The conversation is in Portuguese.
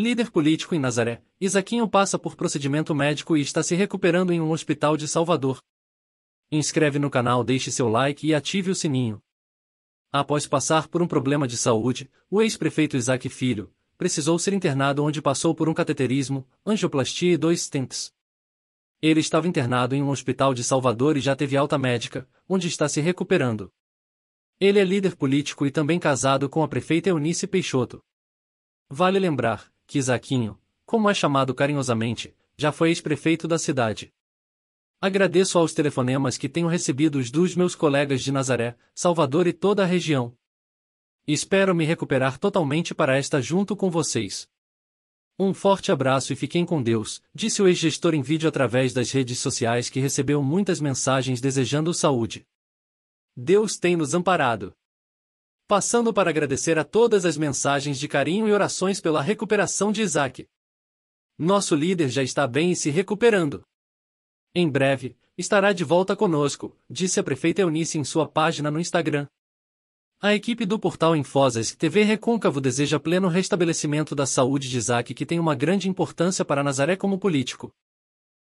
Líder político em Nazaré, Isaquinho passa por procedimento médico e está se recuperando em um hospital de Salvador. Inscreve no canal, deixe seu like e ative o sininho. Após passar por um problema de saúde, o ex-prefeito Isaac Filho precisou ser internado onde passou por um cateterismo, angioplastia e dois stents. Ele estava internado em um hospital de Salvador e já teve alta médica, onde está se recuperando. Ele é líder político e também casado com a prefeita Eunice Peixoto. Vale lembrar, que Isaquinho, como é chamado carinhosamente, já foi ex-prefeito da cidade. Agradeço aos telefonemas que tenho recebido dos meus colegas de Nazaré, Salvador e toda a região. Espero me recuperar totalmente para esta junto com vocês. Um forte abraço e fiquem com Deus, disse o ex-gestor em vídeo através das redes sociais que recebeu muitas mensagens desejando saúde. Deus tem nos amparado passando para agradecer a todas as mensagens de carinho e orações pela recuperação de Isaac. Nosso líder já está bem e se recuperando. Em breve, estará de volta conosco, disse a prefeita Eunice em sua página no Instagram. A equipe do portal Infosas TV Recôncavo deseja pleno restabelecimento da saúde de Isaac, que tem uma grande importância para Nazaré como político.